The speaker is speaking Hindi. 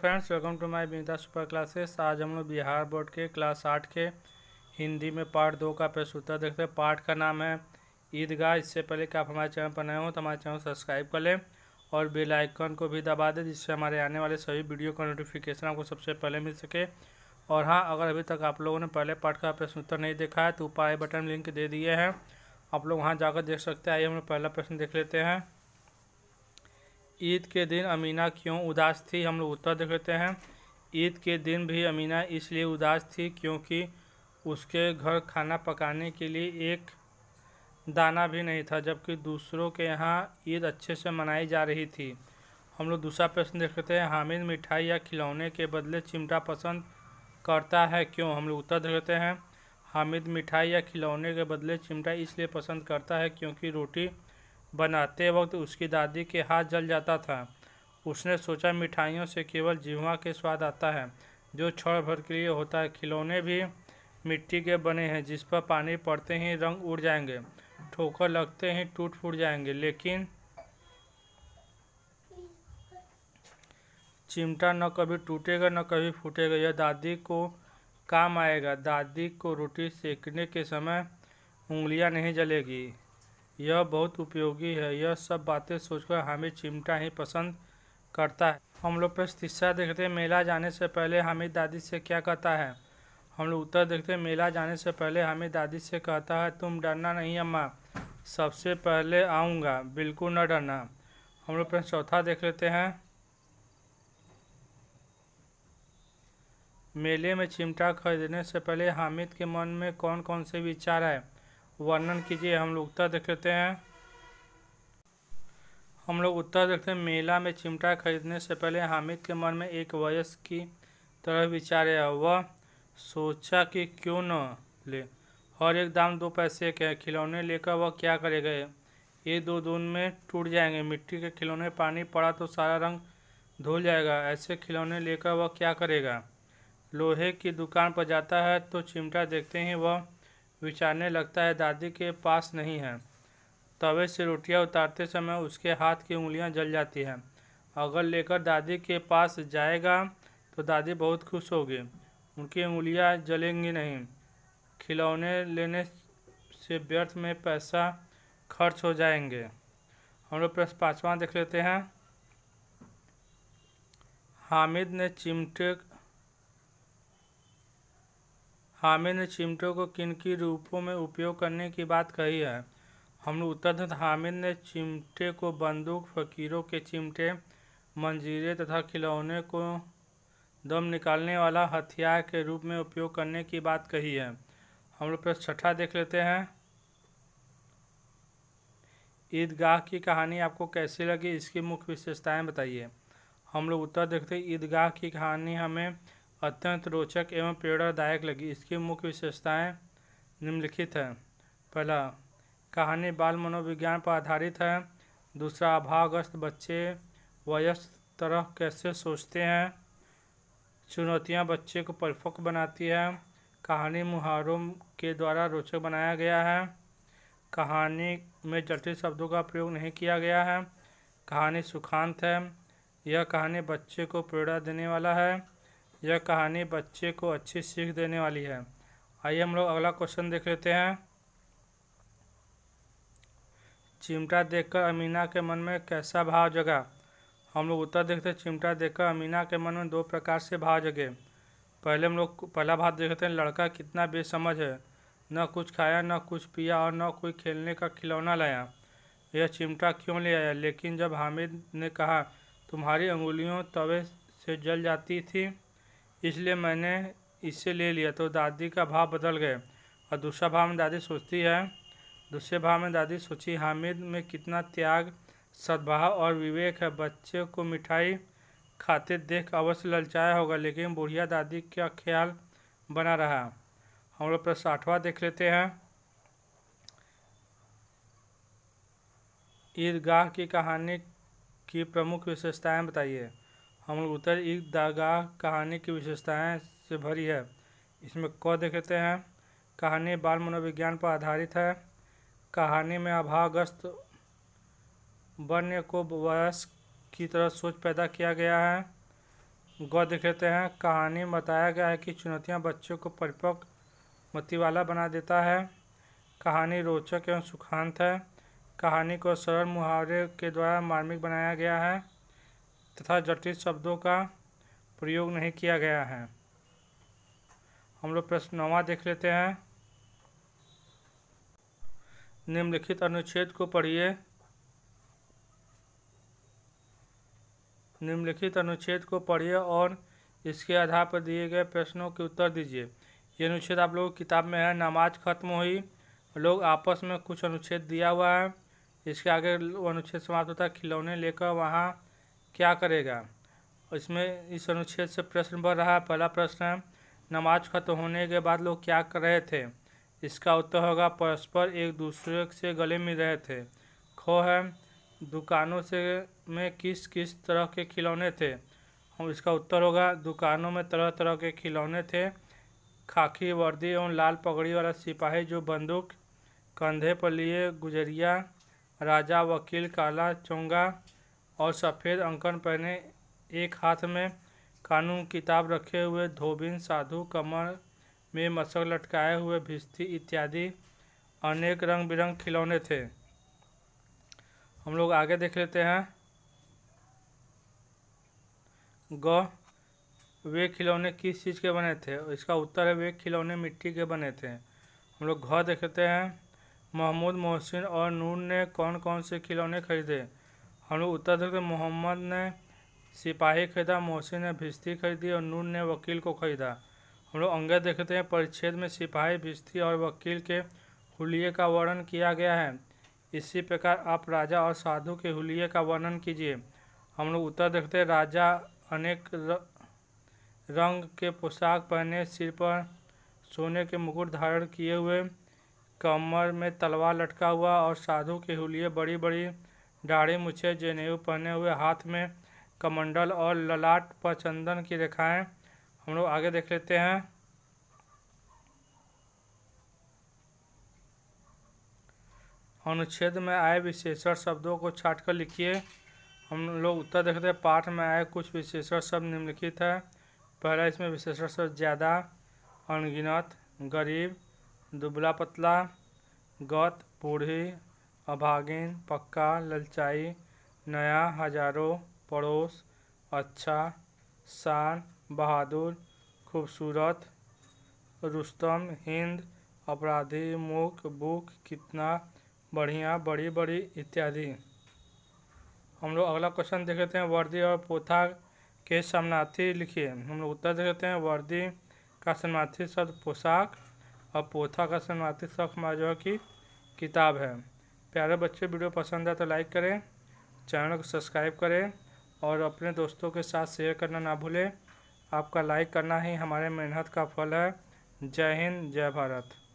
friends welcome to my Binda super classes आज हम लोग बिहार बोर्ड के क्लास आठ के हिंदी में पार्ट दो का प्रस्तुता देखते हैं पार्ट का नाम है ईदगाह इससे पहले कि आप हमारे चैनल पर नए हों तो हमारे चैनल सब्सक्राइब कर लें और बेल आइकन को भी दबा दें जिससे हमारे आने वाले सभी वीडियो का नोटिफिकेशन आपको सबसे पहले मिल सके और हाँ अगर अभी तक आप लोगों ने पहले पार्ट का प्रश्न उत्तर नहीं देखा है तो ऊपर आई बटन लिंक दे दिए हैं आप लोग वहाँ जाकर देख सकते हैं आइए हम लोग पहला प्रश्न देख लेते हैं ईद के दिन अमीना क्यों उदास थी हम लोग उत्तर देख लेते हैं ईद के दिन भी अमीना इसलिए उदास थी क्योंकि उसके घर खाना पकाने के लिए एक दाना भी नहीं था जबकि दूसरों के यहाँ ईद अच्छे से मनाई जा रही थी हम लोग दूसरा प्रश्न देख लेते हैं हामिद मिठाई या खिलौने के बदले चिमटा पसंद करता है क्यों हम लोग उत्तर देख लेते हैं हामिद मिठाई या खिलौने के बदले चिमटा इसलिए पसंद करता है क्योंकि रोटी बनाते वक्त उसकी दादी के हाथ जल जाता था उसने सोचा मिठाइयों से केवल जिहवा के स्वाद आता है जो क्षण भर के लिए होता है खिलौने भी मिट्टी के बने हैं जिस पर पानी पड़ते ही रंग उड़ जाएंगे ठोकर लगते ही टूट फूट जाएंगे लेकिन चिमटा न कभी टूटेगा न कभी फूटेगा यह दादी को काम आएगा दादी को रोटी सेकने के समय उंगलियां नहीं जलेगी यह बहुत उपयोगी है यह सब बातें सोचकर हामिद चिमटा ही पसंद करता है हम लोग प्रश्न तीसरा देखते हैं मेला जाने से पहले हामिद दादी से क्या कहता है हम लोग उत्तर देखते हैं मेला जाने से पहले हामिद दादी से कहता है तुम डरना नहीं अम्मा सबसे पहले आऊँगा बिल्कुल न डरना हम लोग प्रश्न चौथा देख लेते हैं मेले में चिमटा खरीदने से पहले हामिद के मन में कौन कौन से विचार आए वर्णन कीजिए हम लोग उत्तर देख लेते हैं हम लोग उत्तर देखते हैं मेला में चिमटा खरीदने से पहले हामिद के मन में एक वयस की तरह विचार आया वह सोचा कि क्यों न ले हर एक दाम दो पैसे के खिलौने लेकर वह क्या करेगा ये दो दून में टूट जाएंगे मिट्टी के खिलौने पानी पड़ा तो सारा रंग धुल जाएगा ऐसे खिलौने लेकर वह क्या करेगा लोहे की दुकान पर जाता है तो चिमटा देखते ही वह विचारने लगता है दादी के पास नहीं है तवे से रोटियां उतारते समय उसके हाथ की उंगलियां जल जाती हैं अगर लेकर दादी के पास जाएगा तो दादी बहुत खुश होगी उनकी उंगलियां जलेंगी नहीं खिलौने लेने से व्यर्थ में पैसा खर्च हो जाएंगे हम लोग प्रश्न पाँचवा देख लेते हैं हामिद ने चिमटे हामिद ने चिमटों को किन किन रूपों में उपयोग करने की बात कही है हम उत्तर दें तो हामिद ने चिमटे को बंदूक फकीरों के चिमटे मंजीरे तथा खिलौने को दम निकालने वाला हथियार के रूप में उपयोग करने की बात कही है हम लोग प्रश्न छठा देख लेते हैं ईदगाह की कहानी आपको कैसी लगी इसकी मुख्य विशेषताएं बताइए हम लोग उत्तर देखते हैं ईदगाह की कहानी हमें अत्यंत रोचक एवं प्रेरणादायक लगी इसकी मुख्य विशेषताएं निम्नलिखित हैं पहला कहानी बाल मनोविज्ञान पर आधारित है दूसरा अभावग्रस्त बच्चे वयस्क तरह कैसे सोचते हैं चुनौतियाँ बच्चे को परिपक्व बनाती है कहानी मुहारों के द्वारा रोचक बनाया गया है कहानी में जटिल शब्दों का प्रयोग नहीं किया गया है कहानी सुखांत है यह कहानी बच्चे को प्रेरणा देने वाला है यह कहानी बच्चे को अच्छी सीख देने वाली है आइए हम लोग अगला क्वेश्चन देख लेते हैं चिमटा देखकर अमीना के मन में कैसा भाव जगा हम लोग उत्तर देखते हैं चिमटा देखकर अमीना के मन में दो प्रकार से भाव जगे पहले हम लोग पहला भाव देखते हैं लड़का कितना बेसमझ है न कुछ खाया न कुछ पिया और न कोई खेलने का खिलौना लाया यह चिमटा क्यों ले आया लेकिन जब हामिद ने कहा तुम्हारी अंगुलियों तवे से जल जाती थी इसलिए मैंने इससे ले लिया तो दादी का भाव बदल गए और दूसरा भाव में दादी सोचती है दूसरे भाव में दादी सोची हामिद में कितना त्याग सद्भाव और विवेक है बच्चे को मिठाई खाते देख अवश्य ललचाया होगा लेकिन बुढ़िया दादी का ख्याल बना रहा हम लोग प्रश्न आठवा देख लेते हैं ईदगाह की कहानी की प्रमुख विशेषताएं बताइए हम लोग उत्तर एक दरगाह कहानी की विशेषताएं से भरी है इसमें क देखते हैं कहानी बाल मनोविज्ञान पर आधारित है कहानी में अभाग्रस्त वन्य को वयस्क की तरह सोच पैदा किया गया है ग देखते हैं कहानी में बताया गया है कि चुनौतियाँ बच्चों को परिपक्व मती वाला बना देता है कहानी रोचक एवं सुखांत है कहानी को सरल मुहावरे के द्वारा मार्मिक बनाया गया है तथा जटिल शब्दों का प्रयोग नहीं किया गया है हम लोग प्रश्न नवा देख लेते हैं निम्नलिखित अनुच्छेद को पढ़िए निम्नलिखित अनुच्छेद को पढ़िए और इसके आधार पर दिए गए प्रश्नों के उत्तर दीजिए ये अनुच्छेद आप लोगों की किताब में है नमाज खत्म हुई लोग आपस में कुछ अनुच्छेद दिया हुआ है इसके आगे अनुच्छेद समाप्त होता है खिलौने लेकर वहाँ क्या करेगा इसमें इस अनुच्छेद से प्रश्न बढ़ रहा है पहला प्रश्न है नमाज खत्म होने के बाद लोग क्या कर रहे थे इसका उत्तर होगा परस्पर एक दूसरे से गले मिल रहे थे खो है दुकानों से में किस किस तरह के खिलौने थे हम इसका उत्तर होगा दुकानों में तरह तरह के खिलौने थे खाकी वर्दी एवं लाल पगड़ी वाला सिपाही जो बंदूक कंधे पर लिए गुजरिया राजा वकील काला चोंगा और सफ़ेद अंकन पहने एक हाथ में कानून किताब रखे हुए धोबिन साधु कमर में मशक लटकाए हुए भिस्ती इत्यादि अनेक रंग बिरंग खिलौने थे हम लोग आगे देख लेते हैं ग वे खिलौने किस चीज़ के बने थे इसका उत्तर है वे खिलौने मिट्टी के बने थे हम लोग घ देखते हैं महमूद मोहसिन और नूर ने कौन कौन से खिलौने खरीदे हम लोग उत्तर देखते मोहम्मद ने सिपाही खरीदा मोहसिन ने भिस्ती खरीदी और नून ने वकील को खरीदा हम लोग अंगे देखते तो हैं परिच्छेद में सिपाही भिस्ती और वकील के हुलिये का वर्णन किया गया है इसी प्रकार आप राजा और साधु के हुलिये का वर्णन कीजिए हम लोग उत्तर देखते हैं तो राजा अनेक रंग के पोशाक पहने सिर पर सोने के मुकुट धारण किए हुए कमर में तलवार लटका हुआ और साधु के हुलिये बड़ी बड़ी दाढ़ी मुछे जनेऊ पहने हुए हाथ में कमंडल और ललाट पर चंदन की रेखाएं हम लोग आगे देख लेते हैं अनुच्छेद में आए विशेषण शब्दों को छाट कर लिखिए हम लोग उत्तर देखते हैं पाठ में आए कुछ विशेषण शब्द निम्नलिखित है पहला इसमें विशेषण शब्द ज़्यादा अनगिनत गरीब दुबला पतला गत बूढ़ी अभागिन पक्का ललचाई नया हजारों पड़ोस अच्छा शान बहादुर खूबसूरत रुस्तम हिंद अपराधी मुख बुक कितना बढ़िया बड़ी बड़ी इत्यादि हम लोग अगला क्वेश्चन देख लेते हैं वर्दी और पोथा के शरणार्थी लिखिए हम लोग उत्तर देख लेते हैं वर्दी का शरणार्थी शब्द पोशाक और पोथा का समानार्थी शब्द हमारा जो है कि किताब है प्यारे बच्चे वीडियो पसंद आए तो लाइक करें चैनल को सब्सक्राइब करें और अपने दोस्तों के साथ शेयर करना ना भूलें आपका लाइक करना ही हमारे मेहनत का फल है जय हिंद जय भारत